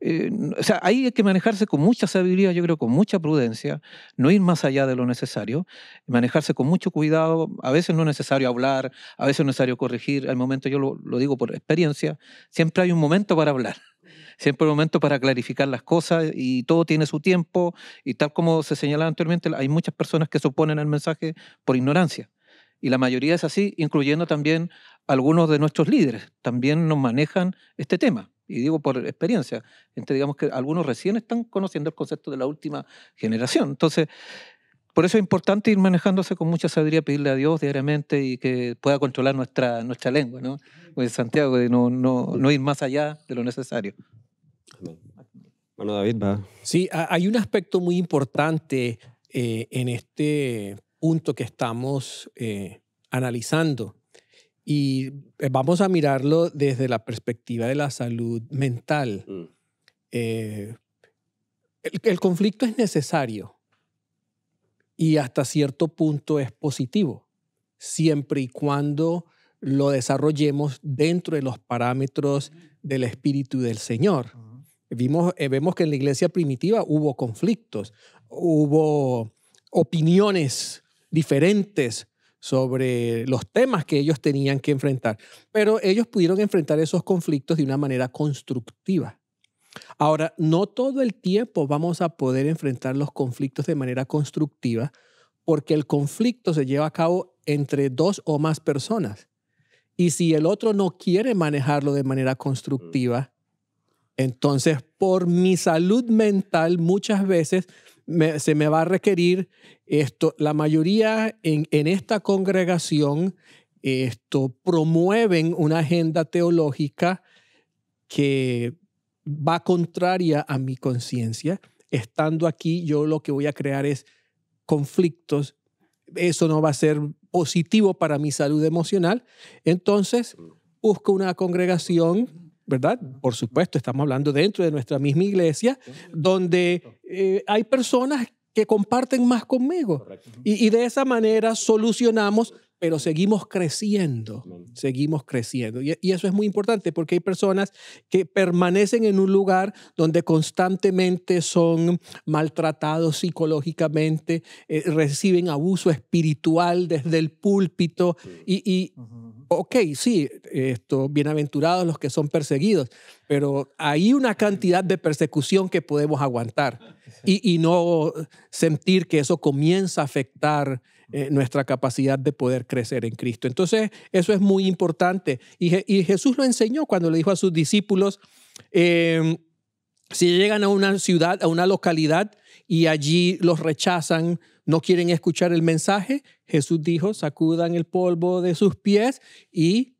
Eh, o sea, ahí hay que manejarse con mucha sabiduría, yo creo, con mucha prudencia, no ir más allá de lo necesario, manejarse con mucho cuidado. A veces no es necesario hablar, a veces es necesario corregir. Al momento, yo lo, digo por experiencia, siempre hay un momento para hablar siempre un momento para clarificar las cosas y todo tiene su tiempo y tal como se señalaba anteriormente, hay muchas personas que se oponen al mensaje por ignorancia y la mayoría es así, incluyendo también algunos de nuestros líderes, también nos manejan este tema. Y digo por experiencia, entre digamos que algunos recién están conociendo el concepto de la última generación. Entonces, por eso es importante ir manejándose con mucha sabiduría, pedirle a Dios diariamente y que pueda controlar nuestra, nuestra lengua, ¿no? Santiago, de no, no, ir más allá de lo necesario. Bueno, David va. Sí, hay un aspecto muy importante eh, en este punto que estamos eh, analizando. Y eh, vamos a mirarlo desde la perspectiva de la salud mental. Mm. Eh, el, conflicto es necesario y hasta cierto punto es positivo, siempre y cuando lo desarrollemos dentro de los parámetros del Espíritu del Señor. Vimos, vemos que en la iglesia primitiva hubo conflictos, hubo opiniones diferentes sobre los temas que ellos tenían que enfrentar, pero ellos pudieron enfrentar esos conflictos de una manera constructiva. Ahora, no todo el tiempo vamos a poder enfrentar los conflictos de manera constructiva porque el conflicto se lleva a cabo entre dos o más personas. Y si el otro no quiere manejarlo de manera constructiva, mm. entonces por mi salud mental muchas veces se me va a requerir esto. La mayoría en, en esta congregación esto, promueven una agenda teológica que va contraria a mi conciencia. Estando aquí, yo lo que voy a crear es conflictos. Eso no va a ser positivo para mi salud emocional. Entonces, busco una congregación ¿verdad? Por supuesto, estamos hablando dentro de nuestra misma iglesia, donde eh, hay personas que comparten más conmigo. Y, de esa manera solucionamos, pero seguimos creciendo, seguimos creciendo. Y, eso es muy importante porque hay personas que permanecen en un lugar donde constantemente son maltratados psicológicamente, eh, reciben abuso espiritual desde el púlpito y, ok, sí, esto, bienaventurados los que son perseguidos, pero hay una cantidad de persecución que podemos aguantar y, no sentir que eso comienza a afectar eh, nuestra capacidad de poder crecer en Cristo. Entonces, eso es muy importante. Y, Jesús lo enseñó cuando le dijo a sus discípulos, em, si llegan a una ciudad, a una localidad y allí los rechazan, no quieren escuchar el mensaje, Jesús dijo, sacudan el polvo de sus pies y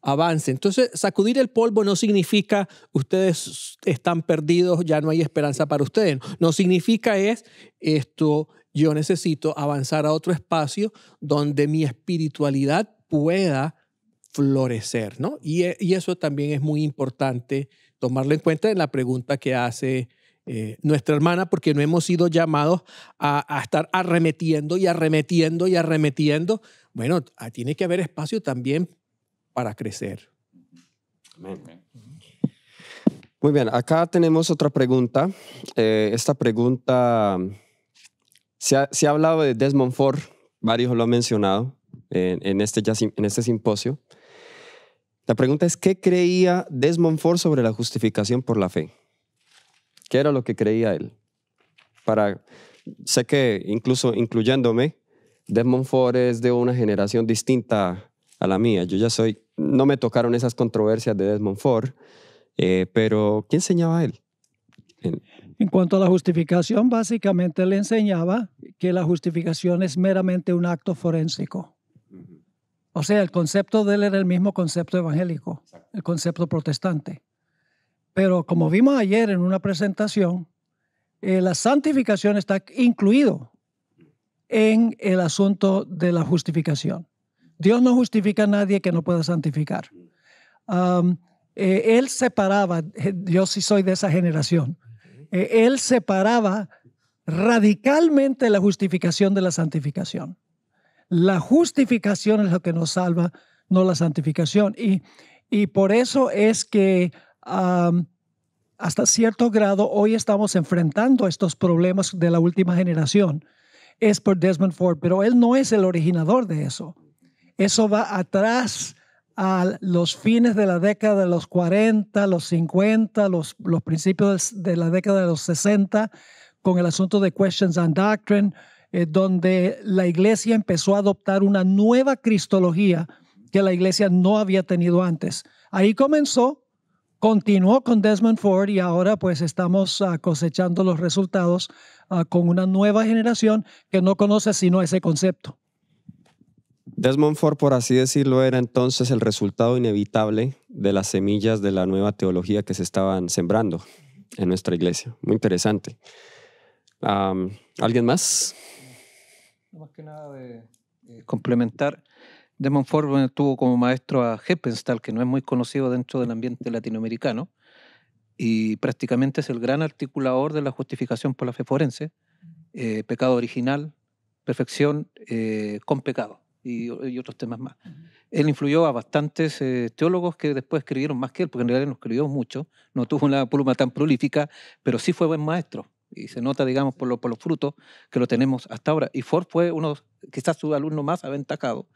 avancen. Entonces, sacudir el polvo no significa ustedes están perdidos, ya no hay esperanza para ustedes. No significa es esto, yo necesito avanzar a otro espacio donde mi espiritualidad pueda florecer, ¿no? Y, eh, y eso también es muy importante tomarlo en cuenta en la pregunta que hace eh, nuestra hermana porque no hemos sido llamados a, estar arremetiendo y arremetiendo y arremetiendo. Bueno, ah, tiene que haber espacio también para crecer. Muy bien, acá tenemos otra pregunta. Eh, esta pregunta se ha, hablado de Desmond Ford, varios lo han mencionado en, este, en este simposio. La pregunta es, ¿qué creía Desmond Ford sobre la justificación por la fe? ¿Qué era lo que creía él. Para, sé que incluso incluyéndome, Desmond Ford es de una generación distinta a la mía. Yo ya soy, no me tocaron esas controversias de Desmond Ford, eh, pero ¿qué enseñaba él? En, cuanto a la justificación, básicamente le enseñaba que la justificación es meramente un acto forénsico. O sea, el concepto de él era el mismo concepto evangélico, el concepto protestante. Pero como vimos ayer en una presentación, eh, la santificación está incluido en el asunto de la justificación. Dios no justifica a nadie que no pueda santificar. Eh, él separaba, eh, yo sí soy de esa generación, él separaba radicalmente la justificación de la santificación. La justificación es lo que nos salva, no la santificación. Y, y por eso es que hasta cierto grado hoy estamos enfrentando estos problemas de la última generación es por Desmond Ford, pero él no es el originador de eso. Eso va atrás a los fines de la década de los 40, los 50, los, los principios de la década de los 60, con el asunto de Questions and Doctrine, eh, donde la iglesia empezó a adoptar una nueva cristología que la iglesia no había tenido antes. Ahí comenzó continuó con Desmond Ford y ahora pues estamos ah, cosechando los resultados ah, con una nueva generación que no conoce sino ese concepto. Desmond Ford, por así decirlo, era entonces el resultado inevitable de las semillas de la nueva teología que se estaban sembrando en nuestra iglesia. Muy interesante. ¿Alguien más? Más que nada de eh, complementar Desmond Ford tuvo como maestro a Heppenstall, que no es muy conocido dentro del ambiente latinoamericano, y prácticamente es el gran articulador de la justificación por la fe forense, eh, pecado original, perfección eh, con pecado y, otros temas más. Él influyó a bastantes eh, teólogos que después escribieron más que él, porque en realidad no escribió mucho, no tuvo una pluma tan prolífica, pero sí fue buen maestro y se nota, digamos, por, lo, por los frutos que lo tenemos hasta ahora. Y Ford fue uno, quizás su alumno más aventacado,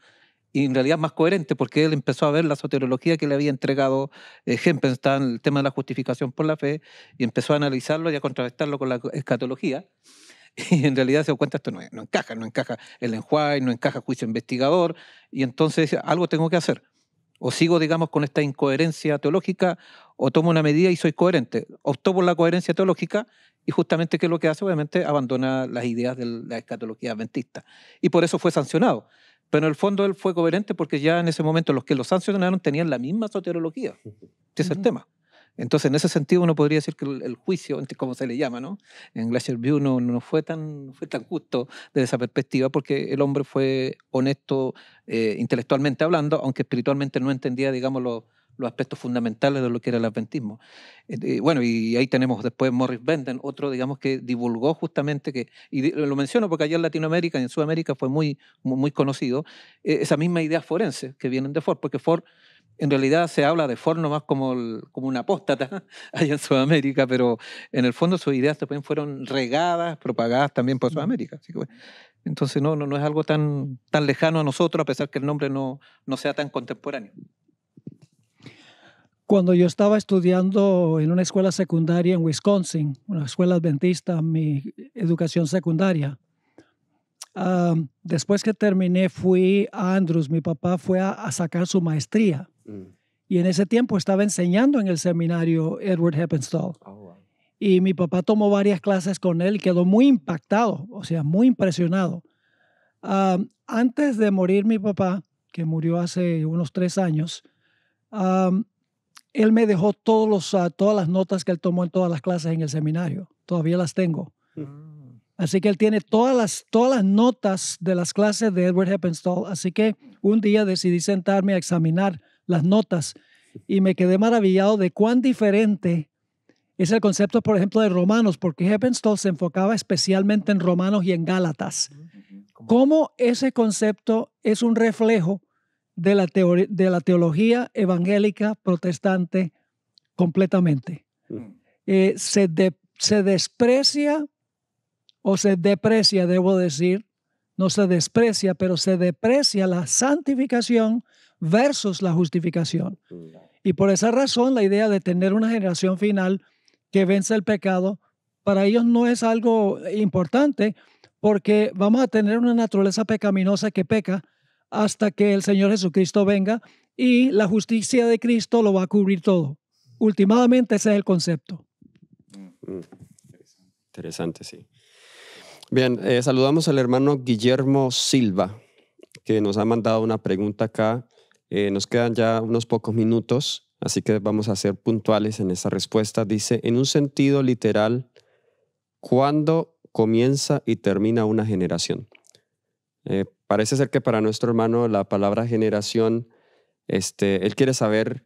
y en realidad más coherente, porque él empezó a ver la soteriología que le había entregado eh, Hempens, el tema de la justificación por la fe, y empezó a analizarlo y a contrastarlo con la escatología. Y en realidad se dio cuenta, esto no, encaja, no encaja el enjuague, no encaja juicio investigador, y entonces algo tengo que hacer. O sigo, digamos, con esta incoherencia teológica, o tomo una medida y soy coherente. Optó por la coherencia teológica y justamente que lo que hace, obviamente, abandona las ideas de la escatología adventista. Y por eso fue sancionado. Pero en el fondo él fue coherente porque ya en ese momento los que lo sancionaron tenían la misma soteriología. Ese es el tema. Entonces, en ese sentido, uno podría decir que el, juicio, como se le llama, ¿no? En Glacier View no, fue, tan, fue tan justo desde esa perspectiva porque el hombre fue honesto eh, intelectualmente hablando, aunque espiritualmente no entendía, digamos, los aspectos fundamentales de lo que era el adventismo. Eh, eh, bueno, y ahí tenemos después Morris Benden, otro, digamos, que divulgó justamente, que, y lo menciono porque allá en Latinoamérica y en Sudamérica fue muy, muy, conocido, e, esa misma idea forense que vienen de Ford, porque Ford en realidad se habla de Ford nomás como, como un apóstata allá en Sudamérica, pero en el fondo sus ideas también fueron regadas, propagadas también por Sudamérica. entonces no, no, no, es algo tan, tan lejano a nosotros, a pesar que el nombre no, no sea tan contemporáneo. Cuando yo estaba estudiando en una escuela secundaria en Wisconsin, una escuela adventista, mi educación secundaria, después que terminé fui a Andrews, mi papá fue a, sacar su maestría. Mm. Y en ese tiempo estaba enseñando en el seminario Edward Heppenstall. Oh, y mi papá tomó varias clases con él y quedó muy impactado, o sea, muy impresionado. antes de morir mi papá, que murió hace unos tres años, él me dejó todos los, ah, todas las notas que él tomó en todas las clases en el seminario. Todavía las tengo. Mm. Así que él tiene todas las, todas las notas de las clases de Edward Heppenstall. Así que un día decidí sentarme a examinar las notas y me quedé maravillado de cuán diferente es el concepto, por ejemplo, de Romanos, porque Heppenstall se enfocaba especialmente en Romanos y en Gálatas. Mm, ¿Cómo ese concepto es un reflejo de la, de la teología evangélica protestante completamente. Mm. Eh, se, se desprecia o se deprecia, debo decir, no se desprecia, pero se deprecia la santificación versus la justificación. Mm. Y por esa razón la idea de tener una generación final que vence el pecado, para ellos no es algo importante porque vamos a tener una naturaleza pecaminosa que peca, hasta que el Señor Jesucristo venga y la justicia de Cristo lo va a cubrir todo. Últimamente ese es el concepto. Mm, interesante, sí. Bien, eh, saludamos al hermano Guillermo Silva, que nos ha mandado una pregunta acá. Eh, nos quedan ya unos pocos minutos, así que vamos a ser puntuales en esa respuesta. Dice, en un sentido literal, ¿cuándo comienza y termina una generación? Eh, parece ser que para nuestro hermano la palabra generación, este, él quiere saber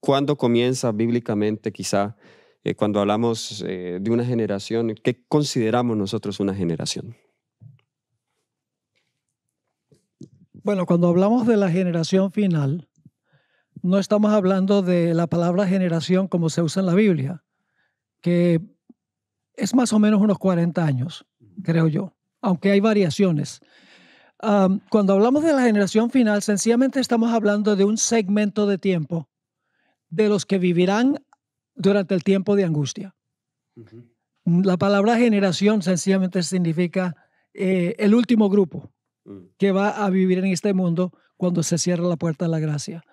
cuándo comienza bíblicamente quizá eh, cuando hablamos eh, de una generación, ¿qué consideramos nosotros una generación? Bueno, cuando hablamos de la generación final, no estamos hablando de la palabra generación como se usa en la Biblia, que es más o menos unos 40 años, creo yo, aunque hay variaciones cuando hablamos de la generación final, sencillamente estamos hablando de un segmento de tiempo de los que vivirán durante el tiempo de angustia. La palabra generación sencillamente significa eh, el último grupo mm. que va a vivir en este mundo cuando se cierra la puerta de la gracia.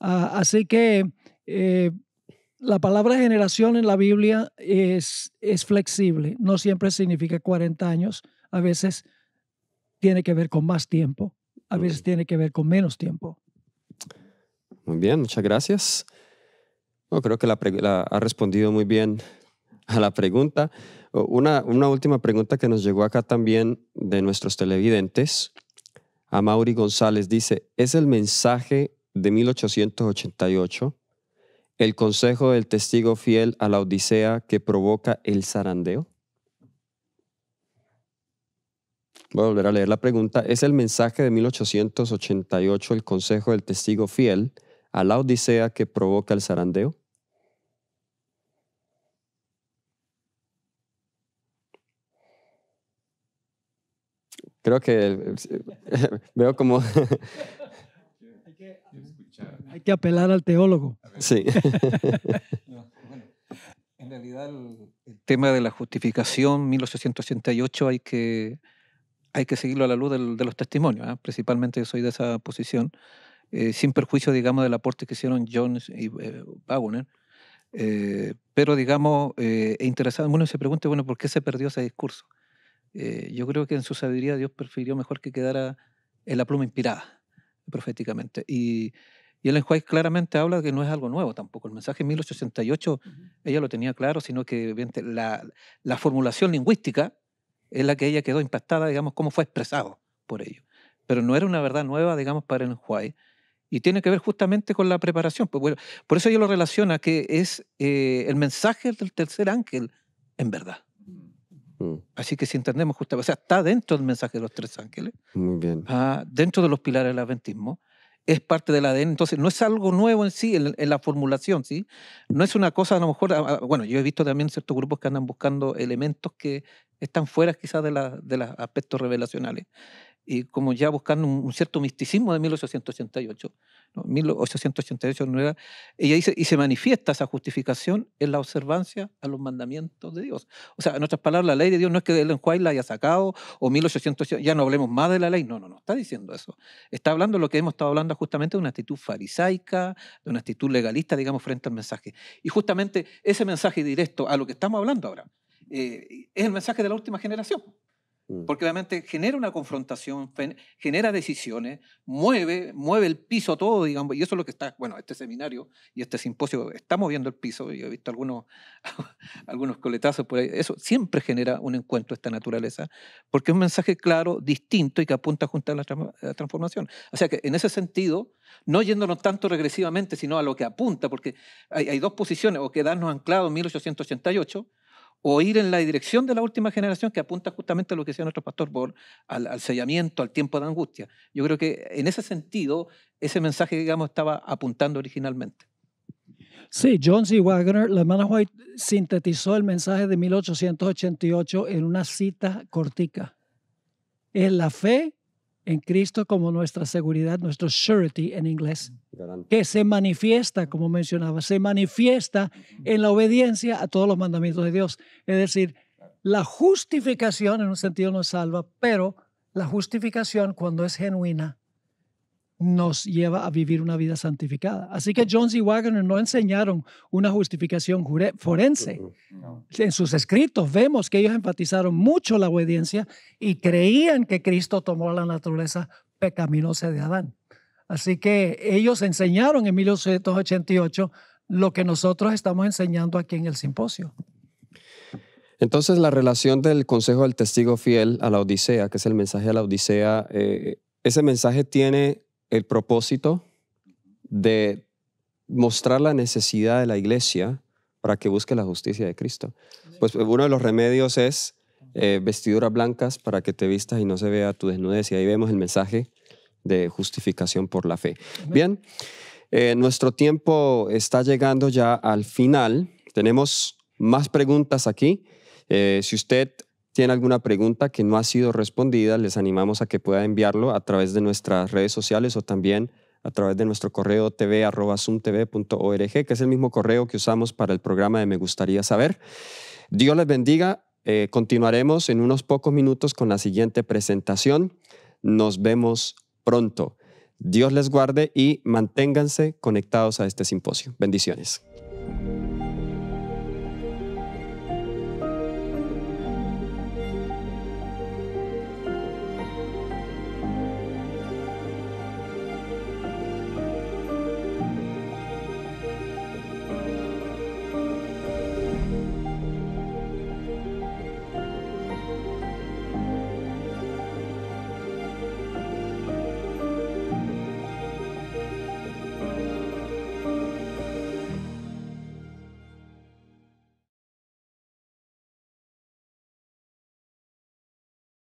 Ah, así que eh, la palabra generación en la Biblia es, es flexible, no siempre significa 40 años, a veces tiene que ver con más tiempo, a veces tiene que ver con menos tiempo. Muy bien, muchas gracias. creo que ha respondido muy bien a la pregunta. Una, una última pregunta que nos llegó acá también de nuestros televidentes. A Mauri González dice, ¿es el mensaje de 1888 el consejo del testigo fiel a la Odisea que provoca el zarandeo? Voy a volver a leer la pregunta. ¿Es el mensaje de 1888 el consejo del testigo fiel a la odisea que provoca el zarandeo? Creo que eh, veo como... hay, que, apelar al teólogo. Sí. en realidad el, el tema de la justificación 1888 hay que hay que seguirlo a la luz de los testimonios. ¿ah? Principalmente yo soy de esa posición, eh, sin perjuicio, digamos, del aporte que hicieron Jones y eh, Wagner. Eh, pero, digamos, es interesante, uno se pregunta, bueno, ¿por qué se perdió ese discurso? yo creo que en su sabiduría Dios prefirió mejor que quedara en la pluma inspirada, proféticamente. Y, Ellen White claramente habla de que no es algo nuevo tampoco. El mensaje en 1888 ella lo tenía claro, sino que la formulación lingüística es la que ella quedó impactada, digamos, cómo fue expresado por ello. Pero no era una verdad nueva, digamos, para el Huay Y tiene que ver justamente con la preparación. Pues bueno, por eso yo lo relaciona, que es eh, el mensaje del tercer ángel en verdad. Mm. Así que si entendemos justamente, o sea, está dentro del mensaje de los tres ángeles, Muy bien. Ah, dentro de los pilares del adventismo, es parte del ADN, entonces no es algo nuevo en sí, en, la formulación, ¿sí? No es una cosa, a lo mejor, ah, ah, bueno, yo he visto también ciertos grupos que andan buscando elementos que, están fuera quizás de, los aspectos revelacionales. Y como ya buscando un, cierto misticismo de 1888, 1888 y se manifiesta esa justificación en la observancia a los mandamientos de Dios. O sea, en otras palabras, la ley de Dios no es que Ellen White la haya sacado o 1888, ya no hablemos más de la ley, no, no, no, está diciendo eso. Está hablando lo que hemos estado hablando justamente de una actitud farisaica, de una actitud legalista, digamos, frente al mensaje. Y justamente ese mensaje directo a lo que estamos hablando ahora eh, es el mensaje de la última generación. Mm. Porque obviamente genera una confrontación, genera decisiones, mueve, mueve el piso todo, digamos, y eso es lo que está, bueno, este seminario y este simposio está moviendo el piso, yo he visto algunos, algunos coletazos por ahí, eso siempre genera un encuentro de esta naturaleza, porque es un mensaje claro, distinto y que apunta junto a la, transformación. O sea que en ese sentido, no yéndonos tanto regresivamente, sino a lo que apunta, porque hay, hay dos posiciones, o quedarnos anclados en 1888, o ir en la dirección de la última generación que apunta justamente a lo que decía nuestro pastor Bohr, al, al, sellamiento, al tiempo de angustia. Yo creo que eh, en ese sentido, ese mensaje, digamos, estaba apuntando originalmente. Sí, John y Wagner, la hermana White sintetizó el mensaje de 1888 en una cita cortica. Es la fe en Cristo como nuestra seguridad, nuestro surety en inglés, que se manifiesta, como mencionaba, se manifiesta en la obediencia a todos los mandamientos de Dios. Es decir, la justificación en un sentido nos salva, pero la justificación cuando es genuina nos lleva a vivir una vida santificada. Así que Jones y Wagner no enseñaron una justificación forense. En sus escritos vemos que ellos enfatizaron mucho la obediencia y creían que Cristo tomó la naturaleza pecaminosa de Adán. Así que ellos enseñaron en 1888 lo que nosotros estamos enseñando aquí en el simposio. Entonces, la relación del consejo del testigo fiel a la Odisea, que es el mensaje a la Odisea, eh, ese mensaje tiene el propósito de mostrar la necesidad de la iglesia para que busque la justicia de Cristo. Pues uno de los remedios es eh, vestiduras blancas para que te vistas y no se vea tu desnudez. Y ahí vemos el mensaje de justificación por la fe. Bien, eh, nuestro tiempo está llegando ya al final. Tenemos más preguntas aquí. Eh, si usted tienen alguna pregunta que no ha sido respondida, les animamos a que pueda enviarlo a través de nuestras redes sociales o también a través de nuestro correo tv.org, que es el mismo correo que usamos para el programa de Me Gustaría Saber. Dios les bendiga. Eh, continuaremos en unos pocos minutos con la siguiente presentación. Nos vemos pronto. Dios les guarde y manténganse conectados a este simposio. Bendiciones.